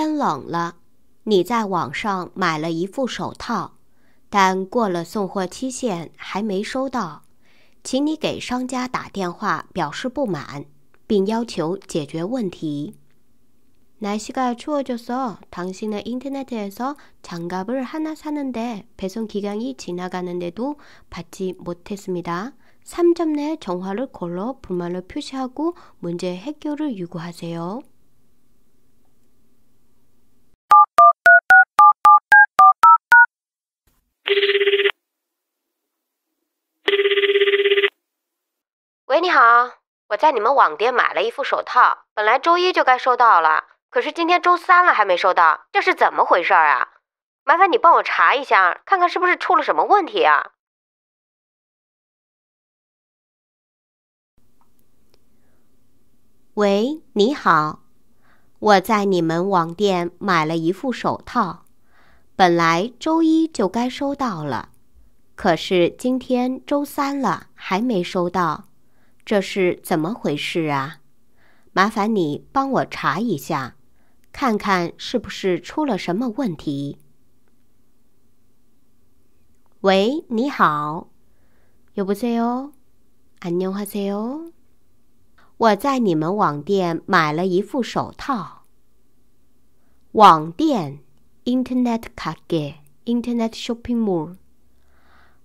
天冷了，你在网上买了一副手套，但过了送货期限还没收到，请你给商家打电话表示不满，并要求解决问题。내시가추워져서당신의인터넷에서장갑을하나사는데배송기간이지나가는데도받지못했습니다삼점네전화를걸러불만을표시하고문제해결을요구하세요你好，我在你们网店买了一副手套，本来周一就该收到了，可是今天周三了还没收到，这是怎么回事啊？麻烦你帮我查一下，看看是不是出了什么问题啊？喂，你好，我在你们网店买了一副手套，本来周一就该收到了，可是今天周三了还没收到。这是怎么回事啊？麻烦你帮我查一下，看看是不是出了什么问题。喂，你好。여보세 요， 안녕하세 요。 我在你们网店买了一副手套。网店，Shopping Mall，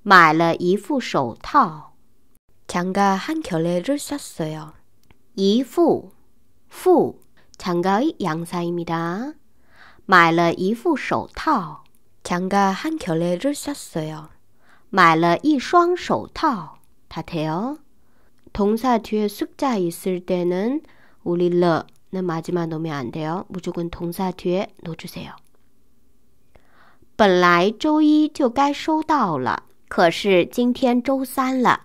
买了一副手套。 장가 한 결례를 썼어요. 이후, 후, 장가의 양사입니다. 买了一副手套. 장가 한 결례를 썼어요. 买了一双手套.다 돼요. 동사 뒤에 숫자 있을 때는 우리 러는 마지막 놓으면 안 돼요. 무조건 동사 뒤에 놓주세요. 本来周一就该收到了，可是今天周三了。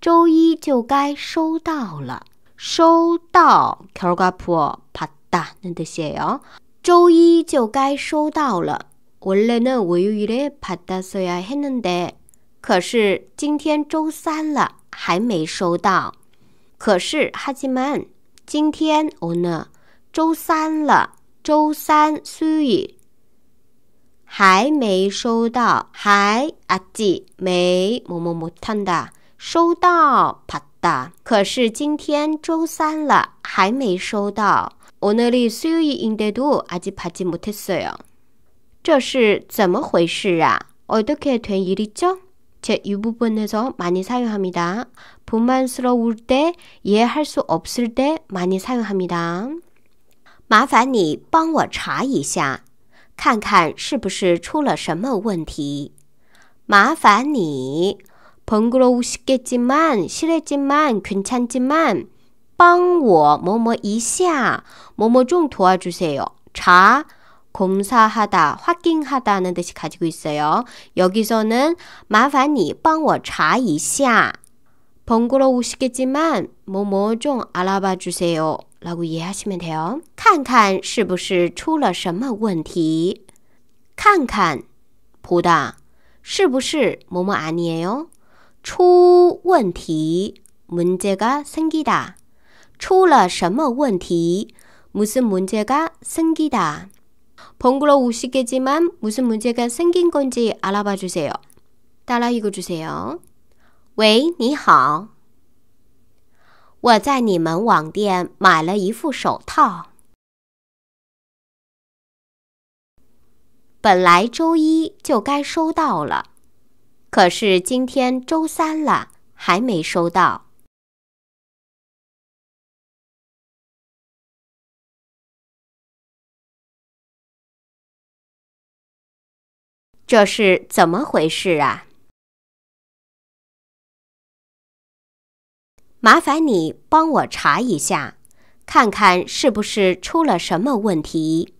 周一就该收到了，收到。卡拉瓜普啪嗒，恁得写哦。周一就该收到了，我嘞呢？我有一嘞帕达碎呀，还能得。可是今天周三了，还没收到。可是哈吉曼，今天我呢？周三了，周三碎，还没收到，还阿吉没某某某汤的。收到，帕达。可是今天周三了，还没收到。我那里所有印的图，阿吉帕吉没得色哟。这是怎么回事啊？어떻게된일이 죠？ 这一部分呢，多많이사용합니 다。 불만스러울때이해할수없을때많이사용합니 다。 麻烦你帮我查一下，看看是不是出了什么问题。麻烦你。 번거로우시겠지만 싫었지만 괜찮지만 빵워 뭐뭐 이샤 뭐뭐 좀 도와주세요. 자 검사하다, 확인하다는 뜻이 가지고 있어요. 여기서는 마판이 빵워 자 이샤. 번거로우시겠지만 뭐 뭐 좀 알아봐 주세요. 라고 이해하시면 돼요. 看看是不是出了什么问题看看 보다 是不是뭐뭐 아니에요? 出问题，문제가생기 다。 出了什么问题，무슨문제가생기 다。 번거로우시겠지만무슨문제가생긴건지알아봐주세요따라읽어주세요왜你好？我在你们网店买了一副手套，本来周一就该收到了。可是今天周三了，还没收到，这是怎么回事啊？麻烦你帮我查一下，看看是不是出了什么问题。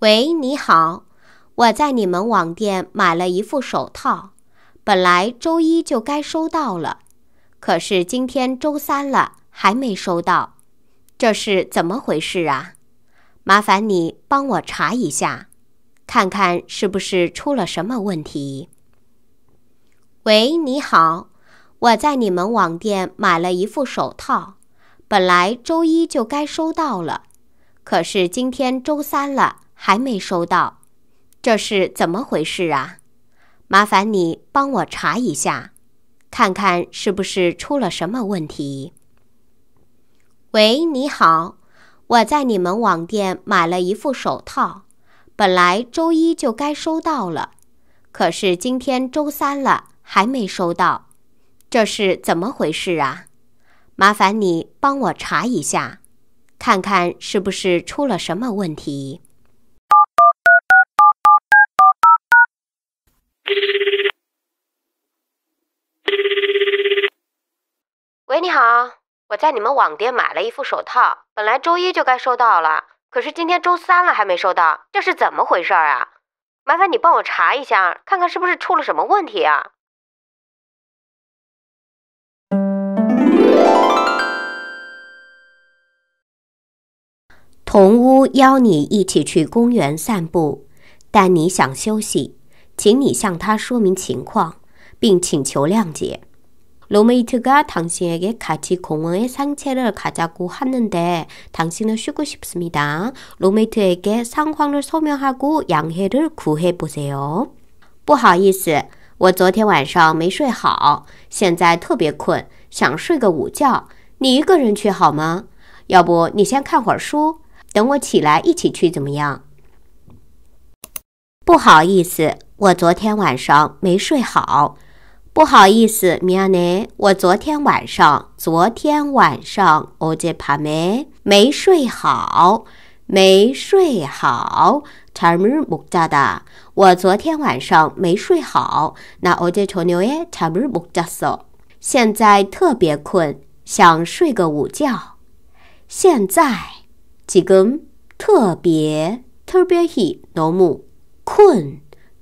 喂，你好，我在你们网店买了一副手套，本来周一就该收到了，可是今天周三了还没收到，这是怎么回事啊？麻烦你帮我查一下，看看是不是出了什么问题。喂，你好，我在你们网店买了一副手套，本来周一就该收到了，可是今天周三了。还没收到，这是怎么回事啊？麻烦你帮我查一下，看看是不是出了什么问题。喂，你好，我在你们网店买了一副手套，本来周一就该收到了，可是今天周三了还没收到，这是怎么回事啊？麻烦你帮我查一下，看看是不是出了什么问题。喂，你好，我在你们网店买了一副手套，本来周一就该收到了，可是今天周三了还没收到，这是怎么回事啊？麻烦你帮我查一下，看看是不是出了什么问题啊。同屋邀你一起去公园散步，但你想休息。请你向他说明情况，并请求谅解。룸메이가당신에게같이공원에산책을가자고했는데당신은쉬고싶습니다룸메이트에게상황을설명하고양해를구해보세요不好意思，我昨天晚上没睡好，现在特别困，想睡个午觉。你一个人去好吗？要不你先看会儿书，等我起来一起去怎么样？不好意思。我昨天晚上没睡好，不好意思，米亚内。我昨天晚上，昨天晚上，我杰帕梅没睡好，没睡好。查姆木扎达，我昨天晚上没睡好。那我杰丑牛耶，查姆木扎索。现在特别困，想睡个午觉。现在，吉根特别特别黑，浓木困。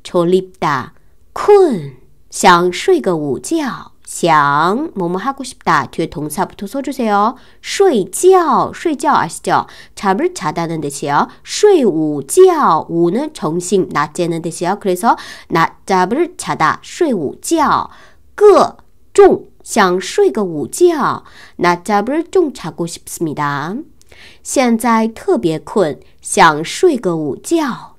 졸립다. 쿤. 想睡个午觉.想, 뭐뭐 하고 싶다. 뒤에 동사부터 써주세요. 睡觉,睡觉 아시죠? 잠을 자다는 뜻이요. 睡午觉, 우는 정신, 낮재는 뜻이요. 그래서 낮잠을 자다, 睡午觉. 各종, 想睡个午觉. 낮잠을 좀 자고 싶습니다. 现在特别困，想睡个午觉。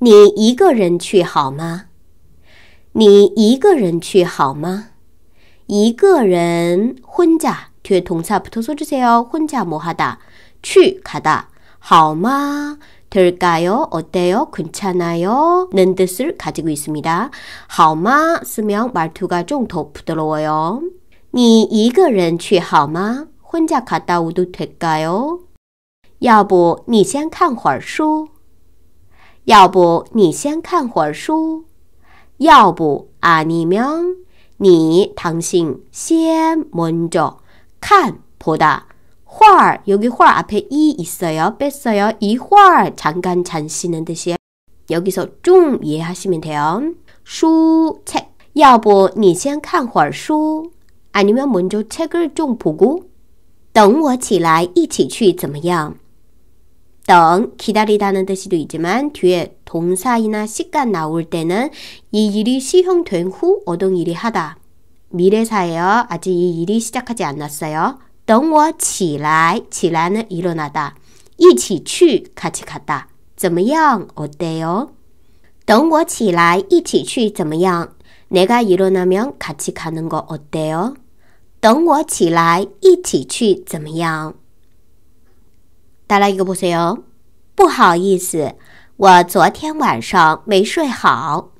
你一个人去好吗？你一个人去好吗？一个人혼자 뒤에 사부터 써주세요. 혼자 뭐 하다, 취 가다, 하마 될까요? 어때요? 괜찮아요? 는 뜻을 가지고 있습니다. 하마 쓰면 말투가 좀 더 부드러워요. 你一个人去好吗? 혼자 갔다 오도 될까요? 여보, 你先看会儿书。要不你先看会儿书，要不啊，你喵，你唐信先闻着看不大。画儿，여기훠앞에이있어요뺐어요이훠잠깐잠시는듯이여기서좀이해하시면돼요书， 책。 要不你先看会儿书，아니면먼저책을좀보 고， 等我起来一起去怎么样？等 기다리다는 뜻이도 있지만 뒤에 동사이나 시간 나올 때는 이 일이 시행된 후 어동일이 하다. 미래사예요. 아직 이 일이 시작하지 않았어요. 等我起来,起来는 일어나다. 一起去 같이 갔다. 怎么样? 어때요? 等我起来,一起去怎么样? 내가 일어나면 같이 가는 거 어때요? 等我起来,一起去怎么样?再来一个不行，不好意思，我昨天晚上没睡好，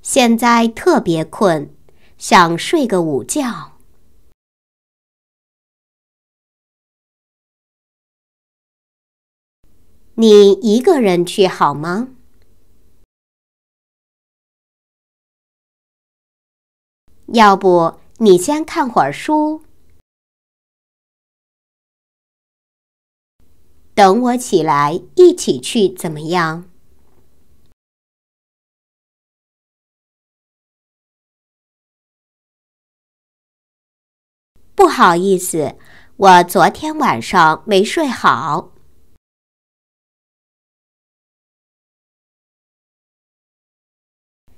现在特别困，想睡个午觉。你一个人去好吗？要不？你先看会儿书，等我起来一起去，怎么样？不好意思，我昨天晚上没睡好，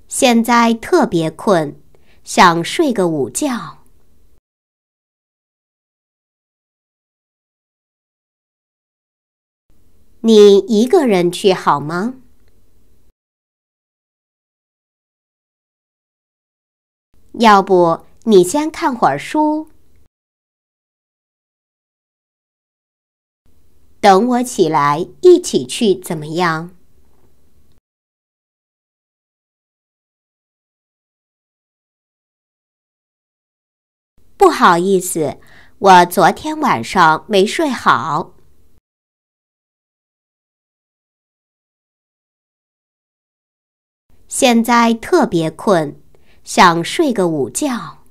现在特别困。想睡个午觉，你一个人去好吗？要不你先看会儿书，等我起来一起去怎么样？不好意思，我昨天晚上没睡好，现在特别困，想睡个午觉。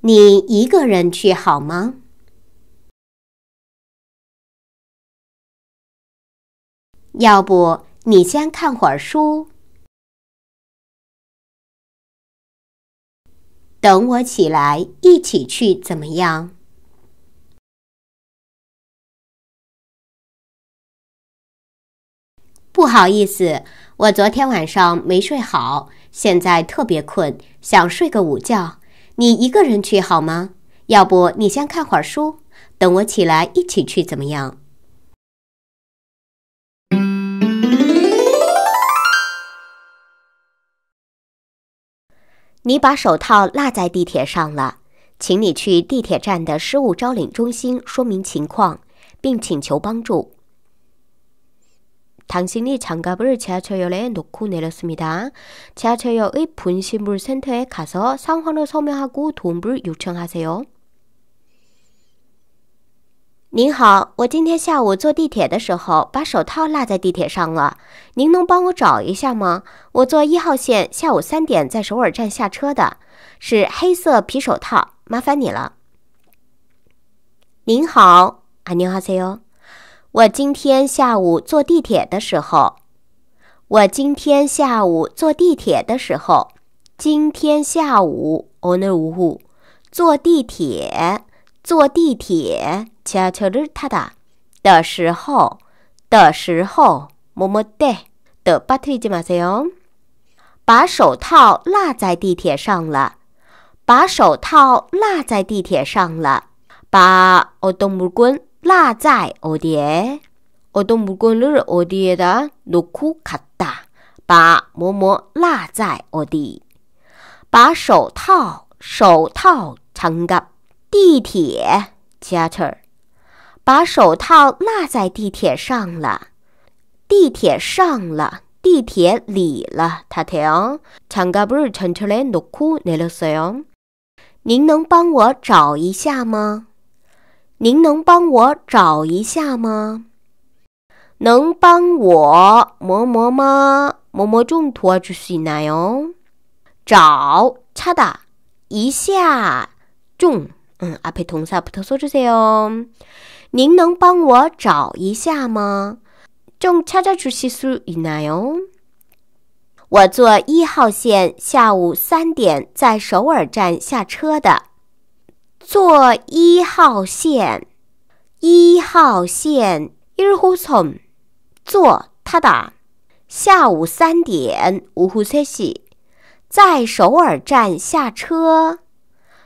你一个人去好吗？要不你先看会儿书。等我起来一起去怎么样？不好意思，我昨天晚上没睡好，现在特别困，想睡个午觉。你一个人去好吗？要不你先看会儿书，等我起来一起去怎么样？你把手套落在地铁上了，请你去地铁站的失物招领中心说明情况，并请求帮助。당신이장갑을지하철에놓고내렸습니다지하철역의분실물센터에가서상황을설명하고도움을요청하세요您好，我今天下午坐地铁的时候，把手套落在地铁上了，您能帮我找一下吗？我坐一号线，下午三点在首尔站下车的，是黑色皮手套，麻烦你了。您好，啊，녕好세 요？ 我今天下午坐地铁的时候，我今天下午坐地铁的时候，今天下午，오늘오 후， 坐地铁。坐地铁恰巧日他哒的时候，的时候么么哒的把腿鸡马塞哟，把手套落在地铁上了，把手套落在地铁上了，把어떤木棍落在어디에어木棍건을어디에다놓고把么么落在어 디， 把手套手套창가地铁，t e r 把手套落在地铁上了。地铁上了，地铁里了。他听，长嘎不是穿出来，多苦那了塞您能帮我找一下吗？您能帮我找一下吗？能帮我么么吗？么么中途啊，就是那找差大一下中。嗯，阿佩同사부터소주세 요。 您能帮我找一下吗？좀찾아주시수있나 요？ 我坐一号线，下午三点在首尔站下车的。坐一号线，一号线，일호 선。 坐他的，下午三点，오후세 시， 在首尔站下车。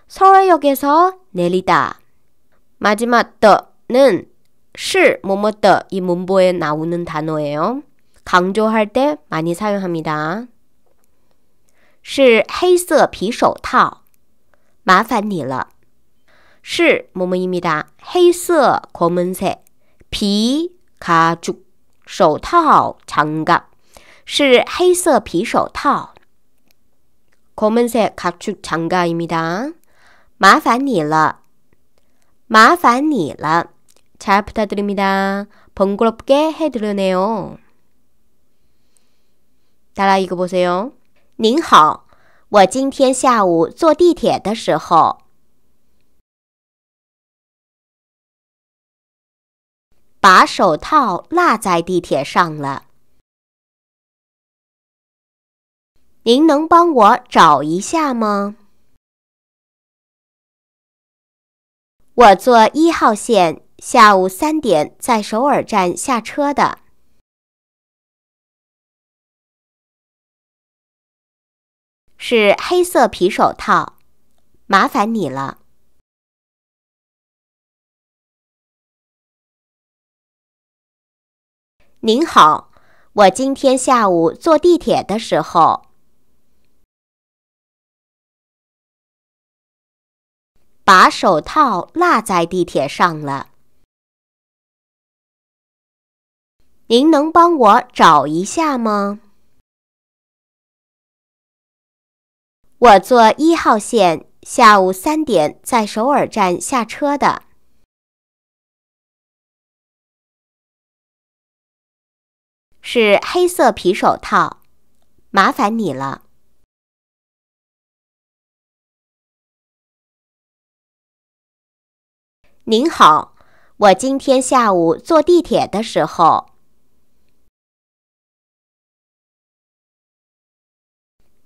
서울역에서 내리다. 마지막 더는 실 뭐뭐 더이 문보에 나오는 단어예요. 강조할 때 많이 사용합니다. 是黑色皮手套，麻烦你了。是 뭐뭐입니다. 黑色 검은색, 비 가죽, 手套 장갑. 是黑色皮手套. 검은색 가죽 장갑입니다. 麻烦你了，麻烦你了。잘부탁드립니다번거롭게해드려네요따라보세요您好，我今天下午坐地铁的时候，把手套落在地铁上了。您能帮我找一下吗？我坐一号线，下午三点在首尔站下车的。是黑色皮手套，麻烦你了。您好，我今天下午坐地铁的时候。把手套落在地铁上了，您能帮我找一下吗？我坐一号线，下午三点在首尔站下车的，是黑色皮手套，麻烦你了。您好，我今天下午坐地铁的时候，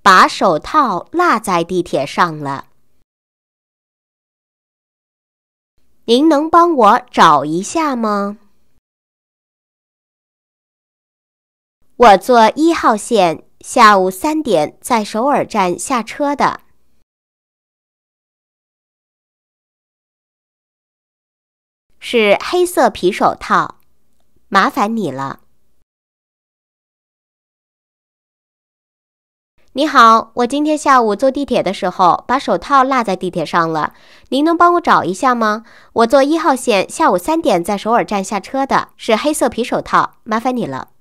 把手套落在地铁上了。您能帮我找一下吗？我坐一号线，下午三点在首尔站下车的。是黑色皮手套，麻烦你了。你好，我今天下午坐地铁的时候，把手套落在地铁上了，您能帮我找一下吗？我坐一号线，下午三点在首尔站下车的，是黑色皮手套，麻烦你了。